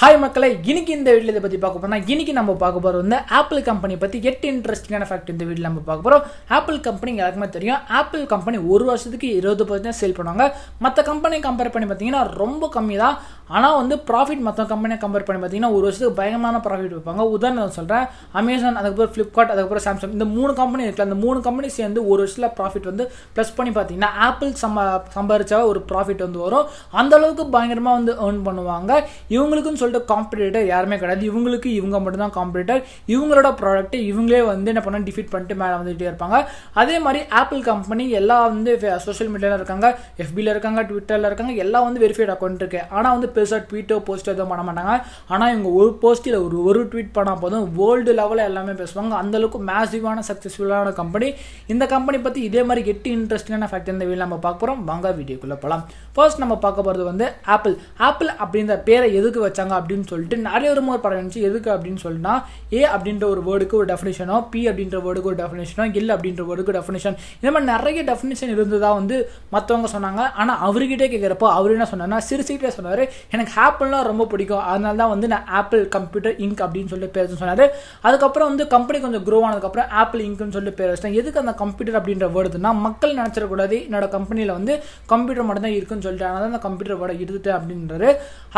hi மக்களை இன்னைக்கு இந்த வீட்டில் இதை பற்றி பார்க்க போனால் இன்னைக்கு நம்ம பார்க்க போகிறோம் வந்து ஆப்பிள் கம்பெனி பற்றி எட்டு இன்ட்ரெஸ்டிங்கான ஃபேக்ட் இந்த வீட்டில் நம்ம பார்க்க போகிறோம் ஆப்பிள் கம்பெனி எல்லாருக்குமே தெரியும் ஆப்பிள் கம்பெனி ஒரு வருஷத்துக்கு இருபது பர்சன்ட் சேல் பண்ணுவாங்க மற்ற கம்பெனி கம்பேர் பண்ணி பார்த்தீங்கன்னா ரொம்ப கம்மி தான் ஆனால் வந்து ப்ராஃபிட் மற்ற கம்பெனியை கம்பேர் பண்ணி பார்த்தீங்கன்னா ஒரு வருஷத்துக்கு பயங்கரமான ப்ராஃபிட் வைப்பாங்க உதாரணம் சொல்கிறேன் அமேசான் அதுக்கப்புறம் ஃப்ளிப்கார்ட் அதுக்கப்புறம் சாம்சங் இந்த மூணு கம்பெனி இருக்குது அந்த மூணு கம்பெனி சேர்ந்து ஒரு வருஷத்தில் ப்ராஃபிட் வந்து ப்ளஸ் பண்ணி பார்த்தீங்கன்னா ஆப்பிள் சம்ப சம்பாரிச்சா ஒரு ப்ராஃபிட் வந்து வரும் அந்தளவுக்கு பயங்கரமாக வந்து ஏர்ன் பண்ணுவாங்க சொல்லி சொல்லிட்டு காம்படிட்டர் யாருமே கிடையாது இவங்களுக்கு இவங்க மட்டும்தான் காம்படிட்டர் இவங்களோட ப்ராடக்ட் இவங்களே வந்து என்ன பண்ணால் டிஃபீட் பண்ணிட்டு மேலே வந்துகிட்டே இருப்பாங்க அதே மாதிரி ஆப்பிள் கம்பெனி எல்லாம் வந்து சோஷியல் மீடியாவில் இருக்காங்க எஃபியில் இருக்காங்க ட்விட்டரில் இருக்காங்க எல்லாம் வந்து வெரிஃபைட் அக்கௌண்ட் இருக்குது ஆனால் வந்து பெருசாக ட்வீட்டோ போஸ்ட்டோ எதுவும் பண்ண மாட்டாங்க ஆனால் இவங்க ஒரு போஸ்ட்டில் ஒரு ஒரு ட்வீட் பண்ணால் போதும் வேர்ல்டு லெவலில் எல்லாமே பேசுவாங்க அந்தளவுக்கு மேசிவான சக்ஸஸ்ஃபுல்லான கம்பெனி இந்த கம்பெனி பற்றி இதே மாதிரி எட்டு இன்ட்ரெஸ்டிங்கான ஃபேக்ட் இந்த வீடியோ நம்ம பார்க்க போகிறோம் வாங்க வீடியோக்குள்ளே போகலாம் ஃபர்ஸ்ட் நம்ம பார்க்க போகிறது வந்து ஆப்பிள் ஆப்பிள் அப்படின்ற பேரை எதுக்கு வச்சாங்க அப்படின்னு சொல்லிட்டு நிறைய விதமாக படம் இருந்துச்சு எதுக்கு அப்படின்னு சொல்லிட்டுனா ஏ அப்படின்ற ஒரு வேர்டுக்கு ஒரு டெஃபினேஷனோ பி அப்படின்ற வேர்டுக்கு ஒரு டெஃபினேஷனோ இல்லை அப்படின்ற வேர்டுக்கு டெஃபினேஷன் இந்த மாதிரி நிறைய டெஃபினேஷன் இருந்ததா வந்து மற்றவங்க சொன்னாங்க ஆனால் அவர்கிட்டே கேட்குறப்போ அவர் என்ன சொன்னார்னா சிரிச்சுக்கிட்டே சொன்னார் எனக்கு ஆப்பிள்லாம் ரொம்ப பிடிக்கும் அதனால தான் வந்து நான் ஆப்பிள் கம்ப்யூட்டர் இங்க் அப்படின்னு சொல்லி பேர் சொன்னார் அதுக்கப்புறம் வந்து கம்பெனி கொஞ்சம் க்ரோ ஆனதுக்கப்புறம் ஆப்பிள் இங்க்னு சொல்லி பேர் வச்சிட்டேன் எதுக்கு அந்த கம்ப்யூட்டர் அப்படின்ற வேர்டுனா மக்கள் நினச்சிடக்கூடாது என்னோட கம்பெனியில் வந்து கம்ப்யூட்டர் மட்டும் தான் இருக்குன்னு சொல்லிட்டு அதனால அந்த கம்ப்யூட்டர் வேர்டை எடுத்துட்டேன் அப்படின்றது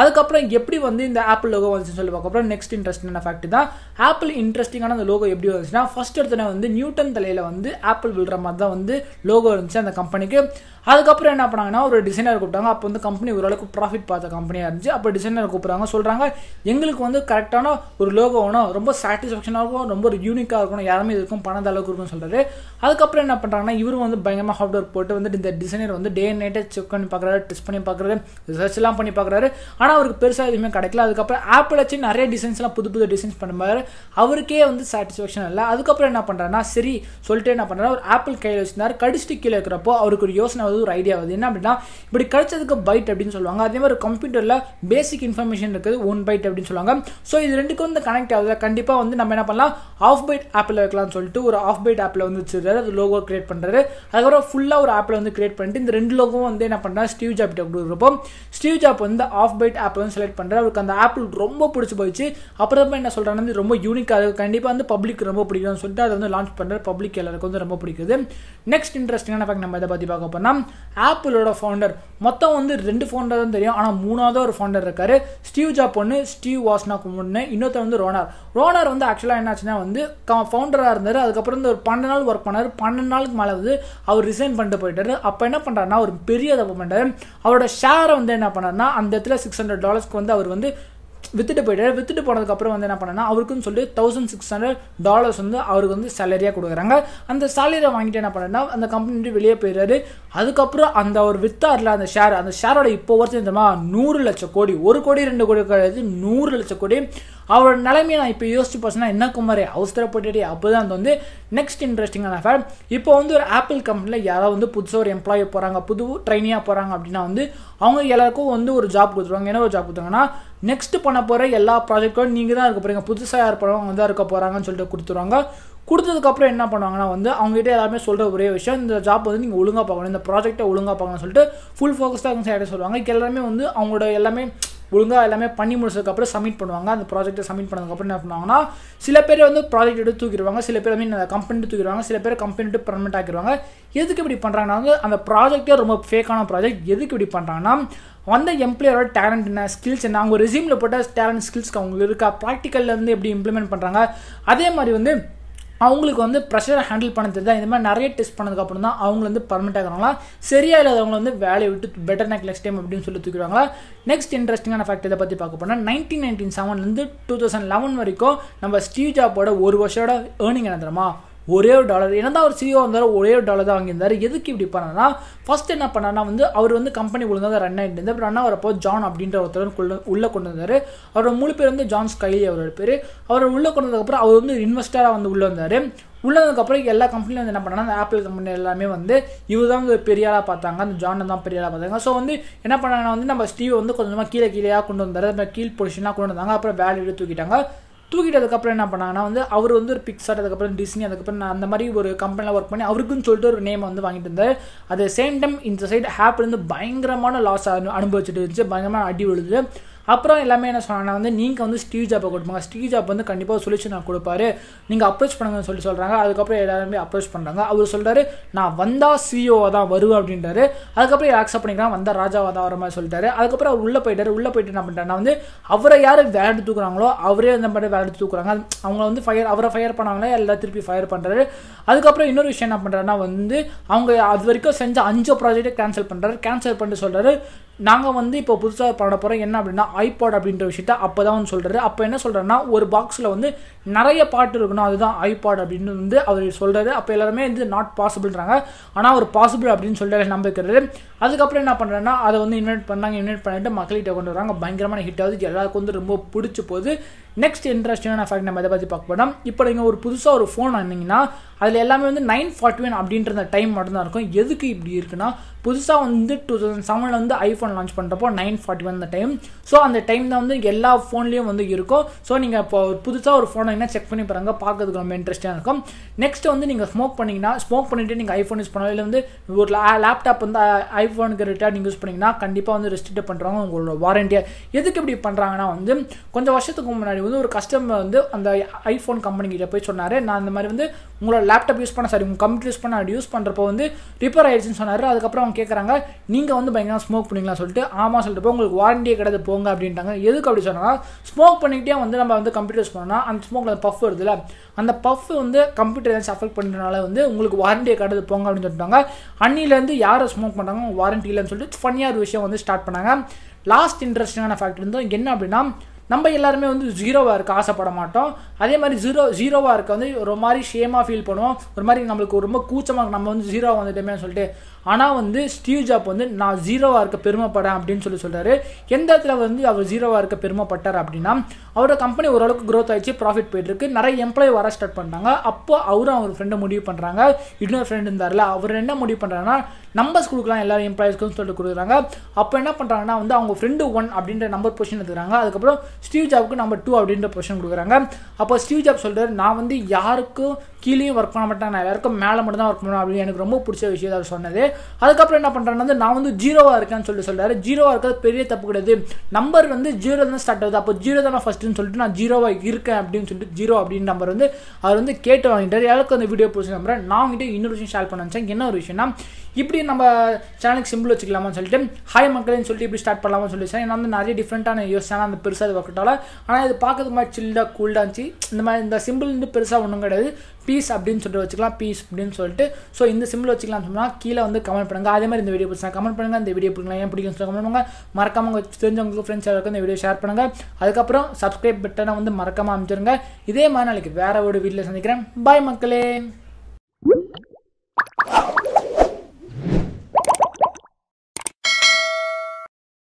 அதுக்கப்புறம் எப்படி வந்து இந்த ஆப்பிள் லோகோ வந்துச்சுன்னு சொல்லி பார்க்க அப்புறம் நெக்ஸ்ட் இன்ட்ரெஸ்டான ஃபேக்ட் தான் ஆப்பிள் இன்ட்ரெஸ்டிங்கான அந்த லோகோ எப்படி வந்துச்சுன்னா ஃபர்ஸ்ட் எடுத்தோடனே வந்து நியூட்டன் தலையில் வந்து ஆப்பிள் விழுற மாதிரி தான் வந்து லோகோ இருந்துச்சு அந்த கம்பெனிக்கு அதுக்கப்புறம் என்ன பண்ணாங்கன்னா ஒரு டிசைனர் கூப்பிட்டாங்க அப்போ வந்து கம்பெனி ஓரளவுக்கு ப்ராஃபிட் பார்த்த கம்பெனியாக இருந்துச்சு அப்போ டிசைனர் கூப்பிட்றாங்க சொல்கிறாங்க எங்களுக்கு வந்து கரெக்டான ஒரு லோகோ வேணும் ரொம்ப சாட்டிஸ்ஃபேக்ஷனாக இருக்கும் ரொம்ப ஒரு யூனிக்காக இருக்கணும் யாருமே இருக்கும் பணம் அளவுக்கு இருக்கும்னு சொல்கிறாரு அதுக்கப்புறம் என்ன பண்ணுறாங்கன்னா இவரும் வந்து பயங்கரமாக ஹார்ட் ஒர்க் போட்டு வந்து இந்த டிசைனர் வந்து டே அண்ட் நைட்டை செக் பண்ணி பார்க்குறாரு டெஸ்ட் பண்ணி பார்க்குறாரு ரிசர்ச்லாம் பண்ணி பார்க்குறாரு ஆனால் அவருக்கு பெருசாக எதுவுமே கிடைக்கல ஆரம்பிக்கல அதுக்கப்புறம் ஆப்பிள் வச்சு நிறைய டிசைன்ஸ்லாம் புது புது டிசைன்ஸ் பண்ணுவார் அவருக்கே வந்து சாட்டிஸ்ஃபேக்ஷன் இல்லை அதுக்கப்புறம் என்ன பண்ணுறாருன்னா சரி சொல்லிட்டு என்ன பண்ணுறாரு ஒரு ஆப்பிள் கையில் வச்சிருந்தார் கடிச்சிட்டு கீழே இருக்கிறப்போ அவருக்கு ஒரு யோசனை வந்து ஒரு ஐடியா வருது என்ன அப்படின்னா இப்படி கடிச்சதுக்கு பைட் அப்படின்னு சொல்லுவாங்க அதே மாதிரி கம்ப்யூட்டரில் பேசிக் இன்ஃபர்மேஷன் இருக்குது ஒன் பைட் அப்படின்னு சொல்லுவாங்க ஸோ இது ரெண்டுக்கும் வந்து கனெக்ட் ஆகுது கண்டிப்பாக வந்து நம்ம என்ன பண்ணலாம் ஆஃப் பைட் ஆப்பில் வைக்கலாம்னு சொல்லிட்டு ஒரு ஆஃப் பைட் ஆப்பில் வந்து வச்சிருக்காரு அது லோகோ கிரியேட் பண்ணுறாரு அதுக்கப்புறம் ஃபுல்லாக ஒரு ஆப்பில் வந்து கிரியேட் பண்ணிட்டு இந்த ரெண்டு லோகோவும் வந்து என்ன பண்ணுறாரு ஸ்டீவ் ஜாப் கொடுக்குறப்போ ஸ்டீவ் ஜாப் வந்து ஆஃப் பைட் ஆப் வந்து செலக்ட் பண்ணுறாரு அவருக்கு அந்த அந்த ஆப்பிள் ரொம்ப பிடிச்சி போயிடுச்சு அப்புறமா என்ன சொல்கிறாங்க ரொம்ப யூனிக்காக இருக்குது கண்டிப்பாக வந்து பப்ளிக் ரொம்ப பிடிக்கும்னு சொல்லிட்டு அதை வந்து லான்ச் பண்ணுற பப்ளிக் எல்லாருக்கும் வந்து ரொம்ப பிடிக்குது நெக்ஸ்ட் இன்ட்ரெஸ்டிங்கான ஃபேக்ட் நம்ம இதை பற்றி பார்க்க போனோம்னா ஆப்பிளோட ஃபவுண்டர் மொத்தம் வந்து ரெண்டு ஃபவுண்டர் தான் தெரியும் ஆனால் மூணாவது ஒரு ஃபவுண்டர் இருக்கார் ஸ்டீவ் ஜாப் ஒன்று ஸ்டீவ் வாஸ்னாக் ஒன்று இன்னொருத்தர் வந்து ரோனார் ரோனார் வந்து ஆக்சுவலாக என்னாச்சுன்னா வந்து ஃபவுண்டராக இருந்தார் அதுக்கப்புறம் வந்து ஒரு பன்னெண்டு நாள் ஒர்க் பண்ணார் பன்னெண்டு நாளுக்கு மேலே வந்து அவர் ரிசைன் பண்ணிட்டு போயிட்டார் அப்போ என்ன பண்ணுறாருன்னா ஒரு பெரிய தப்பு பண்ணுறாரு அவரோட ஷேரை வந்து என்ன பண்ணார்னா அந்த இடத்துல சிக்ஸ் ஹண்ட்ரட் டாலர்ஸ்க்கு வந்து அவர் வந்து வித்துட்டு போயிட்டார் வித்துட்டு போனதுக்கப்புறம் வந்து என்ன பண்ணேன்னா அவருக்குன்னு சொல்லி தௌசண்ட் சிக்ஸ் ஹண்ட்ரட் டாலர்ஸ் வந்து அவருக்கு வந்து சேலரியாக கொடுக்குறாங்க அந்த சேலரியை வாங்கிட்டு என்ன பண்ணனா அந்த கம்பெனி வெளியே போயிடுறாரு அதுக்கப்புறம் அந்த ஒரு வித்தாரில் அந்த ஷேர் அந்த ஷேரோட இப்போ ஒருத்தர் தெரியுமா நூறு லட்சம் கோடி ஒரு கோடி ரெண்டு கோடி கிடையாது நூறு லட்சம் கோடி அவரோட நிலைமையை நான் இப்போ யோசிச்சு பார்த்தேன்னா என்ன குமாரே அவசரப்பட்டு அப்போ தான் வந்து நெக்ஸ்ட் இன்ட்ரெஸ்டிங்கான ஃபேர் இப்போ வந்து ஒரு ஆப்பிள் கம்பெனியில் யாராவது வந்து புதுசாக ஒரு எம்ப்ளாயி போகிறாங்க புது ட்ரைனியாக போகிறாங்க அப்படின்னா வந்து அவங்க எல்லாருக்கும் வந்து ஒரு ஜாப் கொடுத்துருவாங்க என்ன ஒரு ஜாப் கொடுத்துருவாங்கன்னா நெக்ஸ்ட் பண்ண போகிற எல்லா ப்ராஜெக்டும் நீங்கள் தான் இருக்க போகிறீங்க புதுசாக யார் போகிறவங்க தான் இருக்க போகிறாங்கன்னு சொல்லிட்டு கொடுத்துருவாங்க கொடுத்ததுக்கப்புறம் என்ன பண்ணுவாங்கன்னா வந்து அவங்ககிட்ட எல்லாருமே சொல்கிற ஒரே விஷயம் இந்த ஜாப் வந்து நீங்கள் ஒழுங்காக பார்க்கணும் இந்த ப்ராஜெக்டை ஒழுங்காக பார்க்கணும்னு சொல்லிட்டு ஃபுல் ஃபோக்கஸ்டாக அவங்க சொல்லுவாங்க எல்லாருமே வந்து அவங்களோட எல்லாமே ஒழுங்காக எல்லாமே பண்ணி முடிச்சதுக்கப்புறம் சப்மிட் பண்ணுவாங்க அந்த ப்ராஜெக்ட்டை சப்மிட் பண்ணதுக்கப்புறம் என்ன பண்ணுவாங்கன்னா சில பேர் வந்து ப்ராஜெக்ட் எடுத்து தூக்கிடுவாங்க சில பேர் வந்து கம்பெனி தூக்கிடுவாங்க சில பேர் கம்பெனி டு பர்மெண்ட் ஆக்கிடுவாங்க எதுக்கு இப்படி பண்ணுறாங்கன்னா வந்து அந்த ப்ராஜெக்டே ரொம்ப ஃபேக்கான ப்ராஜெக்ட் எதுக்கு இப்படி பண்ணுறாங்கன்னா வந்த எம்ப்ளாயரோட டேலண்ட் என்ன ஸ்கில்ஸ் என்ன அவங்க ரெசியூமில் போட்டால் டேலண்ட் ஸ்கில்ஸ்க்கு அவங்களுக்கு இருக்கா ப்ராக்டிக்கலில் வந்து எப்படி இம்ப்ளிமெண்ட் பண்ணுறாங்க அதே மாதிரி வந்து அவங்களுக்கு வந்து ப்ரெஷரை ஹேண்டில் பண்ண தெரியுது இந்த மாதிரி நிறைய டெஸ்ட் பண்ணதுக்கப்புறம் தான் அவங்க வந்து பர்மனெண்ட் ஆகிறாங்களா சரியா அவங்க வந்து வேலையை விட்டு பெட்டர் நெக் நெக்ஸ்ட் டைம் அப்படின்னு சொல்லி தூக்கிடுவாங்களா நெக்ஸ்ட் இன்ட்ரெஸ்டிங்கான ஃபேக்ட் இதை பற்றி பார்க்க போனால் நைன்டீன் நைன்டீன் செவன்லேருந்து டூ தௌசண்ட் லெவன் வரைக்கும் நம்ம ஸ்டீவ் ஜாப்போட ஒரு வருஷோட ஏர்னிங் என்ன ஒரே ஒரு டாலர் என்ன தான் அவர் சிஓ வந்தார் e ஒரே ஒரு டாலர் தான் வாங்கியிருந்தார் எதுக்கு இப்படி பண்ணனா ஃபர்ஸ்ட் என்ன பண்ணனா வந்து அவர் வந்து கம்பெனி ஒழுங்காக தான் ரன் ஆகிட்டு இருந்தார் அப்புறம் ரன் ஆகிறப்போ ஜான் அப்படின்ற ஒருத்தர் உள்ளே கொண்டு வந்தார் அவரோட முழு பேர் வந்து ஜான் ஸ்கைலி அவரோட பேர் அவர் உள்ளே கொண்டு வந்ததுக்கப்புறம் அவர் வந்து இன்வெஸ்டராக வந்து உள்ளே வந்தார் உள்ளதுக்கப்புறம் எல்லா கம்பெனியும் வந்து என்ன பண்ணாங்க அந்த ஆப்பிள் கம்பெனி எல்லாமே வந்து இவர் தான் வந்து பெரிய ஆளாக பார்த்தாங்க அந்த ஜான் தான் பெரிய ஆளாக பார்த்தாங்க ஸோ வந்து என்ன பண்ணாங்கன்னா வந்து நம்ம ஸ்டீவை வந்து கொஞ்சமாக கீழே கீழேயாக கொண்டு வந்தார் அப்புறம் கீழ் பொசிஷனாக கொண்டு வந்தாங்க அப்புறம் எடுத்து தூக்கிட்டாங்க தூக்கிட்டு அதுக்கப்புறம் என்ன பண்ணாங்கன்னா வந்து அவர் வந்து ஒரு பிக்சார்ட் அதுக்கப்புறம் டிஸ்னி அதுக்கப்புறம் நான் அந்த மாதிரி ஒரு கம்பெனியில் ஒர்க் பண்ணி அவருக்குன்னு சொல்லிட்டு ஒரு நேம் வந்து வாங்கிட்டு இருந்தார் அட் சேம் டைம் இந்த சைடு ஹேப்லேருந்து பயங்கரமான லாஸ் அனுபவிச்சுட்டு இருந்துச்சு பயங்கரமான அடி விழுது அப்புறம் எல்லாமே என்ன சொன்னால் வந்து நீங்கள் வந்து ஸ்டீவ் ஜாப்பை கொடுப்பாங்க ஸ்டீவ் ஜாப் வந்து கண்டிப்பாக நான் கொடுப்பாரு நீங்கள் அப்ரோச் பண்ணுங்கன்னு சொல்லி சொல்கிறாங்க அதுக்கப்புறம் எல்லாருமே அப்ரோச் பண்ணுறாங்க அவர் சொல்கிறாரு நான் வந்தால் சிஓவாக தான் வருவேன் அப்படின்றாரு அதுக்கப்புறம் ஆக்சப்ட் பண்ணிக்கலாம் வந்தால் ராஜாவாக தான் வர மாதிரி சொல்லிட்டாரு அதுக்கப்புறம் அவர் உள்ளே போயிட்டார் உள்ளே போயிட்டு என்ன பண்ணிட்டாருன்னா வந்து அவரை யார் வேலை எடுத்து தூக்குறாங்களோ அவரே அந்த மாதிரி வேலை எடுத்து தூக்குறாங்க அவங்க வந்து ஃபயர் அவரை ஃபயர் பண்ணாங்களே எல்லா திருப்பி ஃபயர் பண்ணுறாரு அதுக்கப்புறம் இன்னொரு விஷயம் என்ன பண்ணுறாருன்னா வந்து அவங்க அது வரைக்கும் செஞ்ச அஞ்சு ப்ராஜெக்டை கேன்சல் பண்ணுறாரு கேன்சல் பண்ணிட்டு சொல்கிறாரு நாங்கள் வந்து இப்போ புதுசாக பண்ண போகிறோம் என்ன அப்படின்னா ஐபாட் அப்படின்ற விஷயத்த அப்போ தான் வந்து சொல்கிறது அப்போ என்ன சொல்கிறேன்னா ஒரு பாக்ஸில் வந்து நிறைய பாட்டு இருக்கணும் அதுதான் ஐபாட் அப்படின்னு வந்து அவர் சொல்கிறது அப்போ எல்லாருமே வந்து நாட் பாசிபிள்ன்றாங்க ஆனால் ஒரு பாசிபிள் அப்படின்னு சொல்லிட்டு நம்பிக்கிறது அதுக்கப்புறம் என்ன பண்ணுறேன்னா அதை வந்து இன்வைட் பண்ணாங்க இன்வைட் பண்ணிட்டு மக்கள்கிட்ட கொண்டு வராங்க பயங்கரமான ஹிட் ஆகுது எல்லாருக்கும் வந்து ரொம்ப பிடிச்ச போது நெக்ஸ்ட் இன்ட்ரெஸ்டிங்கான ஃபேக்ட் நம்ம எதை பற்றி பார்க்க போனோம் இப்போ நீங்கள் ஒரு புதுசாக ஒரு ஃபோன் வந்தீங்கன்னா அதில் எல்லாமே வந்து நைன் ஃபார்ட்டி ஒன் அப்படின்ற அந்த டைம் மட்டும்தான் இருக்கும் எதுக்கு இப்படி இருக்குன்னா புதுசாக வந்து டூ தௌசண்ட் செவனில் வந்து ஐஃபோன் லான்ச் பண்ணுறப்போ நைன் ஃபார்ட்டி ஒன் அந்த டைம் ஸோ அந்த டைம் தான் வந்து எல்லா ஃபோன்லேயும் வந்து இருக்கும் ஸோ நீங்கள் இப்போ புதுசாக ஒரு ஃபோன் பண்ணிங்கன்னா செக் பண்ணி பாருங்கள் பார்க்கறதுக்கு ரொம்ப இன்ட்ரெஸ்ட்டாக இருக்கும் நெக்ஸ்ட் வந்து நீங்கள் ஸ்மோக் பண்ணிங்கன்னா ஸ்மோக் பண்ணிவிட்டு நீங்கள் ஐஃபோன் யூஸ் பண்ணலாம் இல்லை வந்து ஒரு லேப்டாப் வந்து ஐஃபோனுக்கு ரிட்டர்ன் நீங்கள் யூஸ் பண்ணிங்கன்னா கண்டிப்பாக வந்து ரெஸ்ட்ரிக்ட் பண்ணுறாங்க உங்களோட வாரண்டியை எதுக்கு இப்படி பண்ணுறாங்கன்னா வந்து கொஞ்சம் வருஷத்துக்கு முன்னாடி வந்து ஒரு கஸ்டமர் வந்து அந்த ஐஃபோன் கம்பெனிக்கிட்ட போய் சொன்னார் நான் இந்த மாதிரி வந்து உங்களோட லேப்டாப் யூஸ் பண்ண சாரி உங்கள் கம்ப்யூட்டர் யூஸ் பண்ண அப்படி யூஸ் பண்ணுறப்போ வந்து ரிப்பேர் ஆயிடுச்சுன்னு சொன்னார் அதுக்கப்புறம் அவங்க கேட்குறாங்க நீங்கள் வந்து பயங்கரமாக ஸ்மோக் பண்ணிங்களா சொல்லிட்டு ஆமாம் சொல்லிட்டு உங்களுக்கு வாரண்டியே கிடையாது போங்க அப்படின்ட்டாங்க எதுக்கு அப்படி சொன்னால் ஸ்மோக் பண்ணிக்கிட்டே வந்து நம்ம வந்து கம்ப்யூட்டர் யூஸ் பண்ணோம்னா அந்த ஸ்மோக் உங்களுக்கு பஃப் வருதுல்ல அந்த பஃப் வந்து கம்ப்யூட்டர் ஏதாச்சும் அஃபெக்ட் பண்ணுறதுனால வந்து உங்களுக்கு வாரண்டியை காட்டுறது போங்க அப்படின்னு சொல்லிட்டாங்க அன்னிலேருந்து யாரை ஸ்மோக் பண்ணுறாங்க வாரண்டி இல்லைன்னு சொல்லிட்டு ஃபன்னியாக ஒரு விஷயம் வந்து ஸ்டார்ட் பண்ணாங்க லாஸ்ட் இன்ட்ரெஸ்டிங்கான ஃபேக்ட் இருந்தோம் என்ன அப்படின்னா நம்ம எல்லாருமே வந்து ஜீரோவாக இருக்க ஆசைப்பட மாட்டோம் அதே மாதிரி ஜீரோ ஜீரோவாக இருக்க வந்து ஒரு மாதிரி ஷேமாக ஃபீல் பண்ணுவோம் ஒரு மாதிரி நம்மளுக்கு ரொம்ப கூச்சமாக நம்ம வந்து ஜீரோ வந்துட்டோமே சொல்லிட்டு ஆனால் வந்து ஸ்டீவ் ஜாப் வந்து நான் ஜீரோவாக இருக்க பெருமைப்படேன் அப்படின்னு சொல்லி சொல்கிறாரு எந்த இடத்துல வந்து அவர் ஜீரோவாக இருக்க பெருமைப்பட்டார் அப்படின்னா அவரோட கம்பெனி ஓரளவுக்கு க்ரோத் ஆகிடுச்சு ப்ராஃபிட் போயிட்டுருக்கு நிறைய எம்ப்ளாயி வர ஸ்டார்ட் பண்ணுறாங்க அப்போ அவரும் அவர் ஃப்ரெண்டை முடிவு பண்ணுறாங்க இன்னொரு ஃப்ரெண்ட் இருந்தார்ல அவர் என்ன முடிவு பண்ணுறாங்கன்னா நம்பர்ஸ் கொடுக்கலாம் எல்லா எம்ப்ளாயிஸ்க்கும் சொல்லிட்டு கொடுக்குறாங்க அப்போ என்ன பண்ணுறாங்கன்னா வந்து அவங்க ஃப்ரெண்டு ஒன் அப்படின்ற நம்பர் பொசிஷன் எடுத்துக்கிறாங்க அதுக்கப்புறம் ஸ்டீவ் ஜாப்க்கு நம்பர் டூ அப்படின்ற பொசிஷன் கொடுக்குறாங்க அப்போ ஸ்டீவ் ஜாப் சொல்கிறார் நான் வந்து யாருக்கும் கீழேயும் ஒர்க் பண்ண மாட்டேன் நான் எல்லாருக்கும் மேலே மட்டும் தான் ஒர்க் பண்ணுவேன் அப்படின்னு எனக்கு ரொம்ப பிடிச்ச விஷயம் சொன்னது அதுக்கப்புறம் என்ன பண்ணுறேன்னா நான் வந்து ஜீரோவாக இருக்கேன்னு சொல்லி சொல்கிறாரு ஜீரோவாக இருக்கிறது பெரிய தப்பு கிடையாது நம்பர் வந்து ஜீரோ தான் ஸ்டார்ட் ஆகுது அப்போ ஜீரோ தானே ஃபஸ்ட்டுன்னு சொல்லிட்டு நான் ஜீரோவாக இருக்கேன் அப்படின்னு சொல்லிட்டு ஜீரோ அப்படின்னு நம்பர் வந்து அவர் வந்து கேட்டு வாங்கிட்டார் எனக்கு அந்த வீடியோ பிடிச்ச நம்பரை நான் வந்துட்டு இன்னொரு விஷயம் ஷேர் பண்ண வச்சேன் என்ன ஒரு விஷயம்னா இப்படி நம்ம சேனலுக்கு சிம்பிள் வச்சுக்கலாமான்னு சொல்லிட்டு ஹாய் மக்கள்னு சொல்லிட்டு இப்படி ஸ்டார்ட் பண்ணலாமான்னு சொல்லி சார் வந்து நிறைய டிஃப்ரெண்ட்டான யோசனை அந்த பெருசாக இது ஒர்க்கட்டால ஆனால் இது பார்க்கறது மாதிரி சில்லாக கூல்டாக இருந்துச்சு இந்த மாதிரி இந்த சிம்பிள் வந்து பெருசாக ஒன்றும் கிடையாது பீஸ் அப்படின்னு சொல்லிட்டு வச்சுக்கலாம் பீஸ் அப்படின்னு சொல்லிட்டு ஸோ இந்த சிம்பிள் வச்சுக்கலாம் சொன்னால் கீழே வந்து கமெண்ட் பண்ணுங்கள் அதே மாதிரி இந்த வீடியோ பிடிச்சா கமெண்ட் பண்ணுங்கள் இந்த வீடியோ பிடிக்கலாம் ஏன் பிடிக்கும் கமெண்ட் பண்ணுங்கள் மறக்காம உங்கள் தெரிஞ்சவங்களுக்கு ஃப்ரெண்ட்ஸ் யாருக்கும் இந்த வீடியோ ஷேர் பண்ணுங்கள் அதுக்கப்புறம் சப்ஸ்கிரைப் பட்டனை வந்து மறக்காமல் அமைச்சிருங்க இதே மாதிரி நாளைக்கு வேறு ஒரு வீட்டில் சந்திக்கிறேன் பாய் மக்களே